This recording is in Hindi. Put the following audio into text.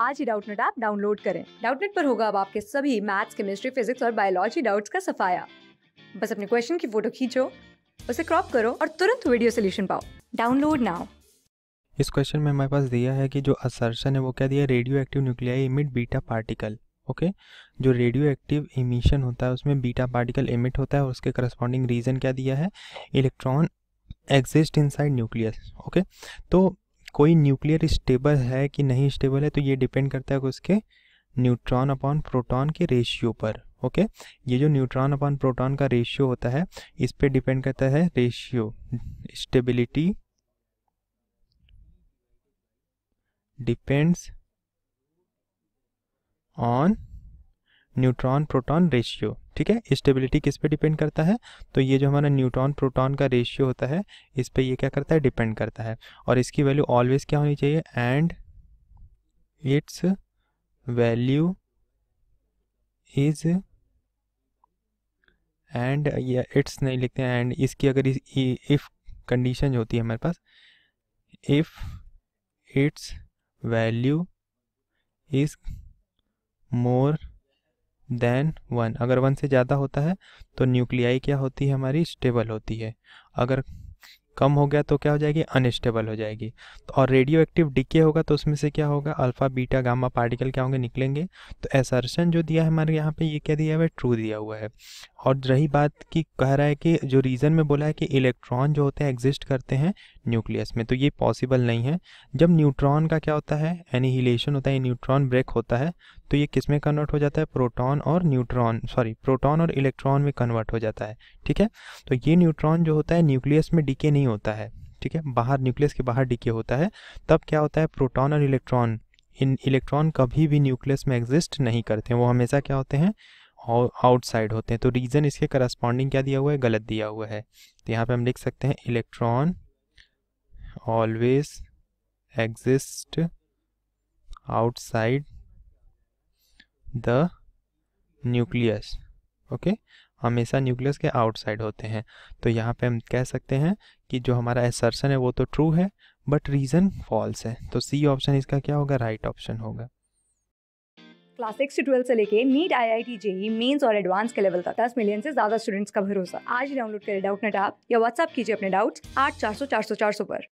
आज ही डाउटनेट ऐप डाउनलोड करें डाउटनेट पर होगा अब आपके सभी मैथ्स केमिस्ट्री फिजिक्स और बायोलॉजी डाउट्स का सफाया बस अपने क्वेश्चन की फोटो खींचो उसे क्रॉप करो और तुरंत वीडियो सोल्यूशन पाओ डाउनलोड नाउ इस क्वेश्चन में हमारे पास दिया है कि जो असर्शन है वो क्या दिया radioactive nuclei emit beta particle okay जो रेडियो एक्टिव इमिशन होता है उसमें बीटा पार्टिकल इमिट होता है और उसके करस्पॉन्डिंग रीज़न क्या दिया है electron exist inside nucleus okay तो कोई न्यूक्लियर स्टेबल है कि नहीं स्टेबल है तो ये डिपेंड करता है उसके न्यूट्रॉन अपॉन प्रोटॉन के रेशियो पर ओके ये जो न्यूट्रॉन अपॉन प्रोटॉन का रेशियो होता है इस पर डिपेंड करता है ratio stability depends on neutron proton ratio ठीक है स्टेबिलिटी किस पे डिपेंड करता है तो ये जो हमारा न्यूट्रॉन प्रोटॉन का रेशियो होता है इस पर ये क्या करता है डिपेंड करता है और इसकी वैल्यू ऑलवेज क्या होनी चाहिए and its value is and its नहीं लिखते हैं एंड इसकी अगर इस, इफ़ कंडीशन होती है हमारे पास if its value is more than one अगर वन से ज़्यादा होता है तो न्यूक्लियाई क्या होती है हमारी स्टेबल होती है अगर कम हो गया तो क्या हो जाएगी अनस्टेबल हो जाएगी तो और रेडियो एक्टिव डिके होगा तो उसमें से क्या होगा अल्फ़ा बीटा गामा पार्टिकल क्या होंगे निकलेंगे तो एसर्शन जो दिया है हमारे यहाँ पे ये क्या दिया हुआ है ट्रू दिया हुआ है और रही बात की कह रहा है कि जो रीज़न में बोला है कि इलेक्ट्रॉन जो होते हैं एग्जिस्ट करते हैं न्यूक्लियस में तो ये पॉसिबल नहीं है जब न्यूट्रॉन का क्या होता है एनिहिलेशन होता है न्यूट्रॉन ब्रेक होता है तो ये किस में कन्वर्ट हो जाता है प्रोटॉन और न्यूट्रॉन सॉरी प्रोटॉन और इलेक्ट्रॉन में कन्वर्ट हो जाता है ठीक है तो ये न्यूट्रॉन जो होता है न्यूक्लियस में डीके नहीं होता है ठीक है बाहर न्यूक्लियस के बाहर डीके होता है तब क्या होता है प्रोटॉन और इलेक्ट्रॉन इन इलेक्ट्रॉन कभी भी न्यूक्लियस में एग्जिस्ट नहीं करते हैं वो हमेशा क्या होते हैं आउटसाइड होते हैं तो रीज़न इसके करस्पॉन्डिंग क्या दिया हुआ है गलत दिया हुआ है तो यहाँ पे हम लिख सकते हैं electron always exist outside the nucleus okay हमेशा न्यूक्लियस के आउटसाइड होते हैं तो यहाँ पे हम कह सकते हैं कि जो हमारा एसर्सन है वो तो ट्रू है बट रीज़न फॉल्स है तो सी ऑप्शन इसका क्या होगा राइट right ऑप्शन होगा क्लास सिक्स से ट्वेल्व से लेके NEET I I T JEE mains और एडवांस के लेवल तक दस मिलियन से ज्यादा स्टूडेंट्स का भरोसा आज डाउनलोड करें डाउट नेट ऐप या व्हाट्सअप कीजिए अपने डाउट्स आठ चार सौ चार सौ चार सौ पर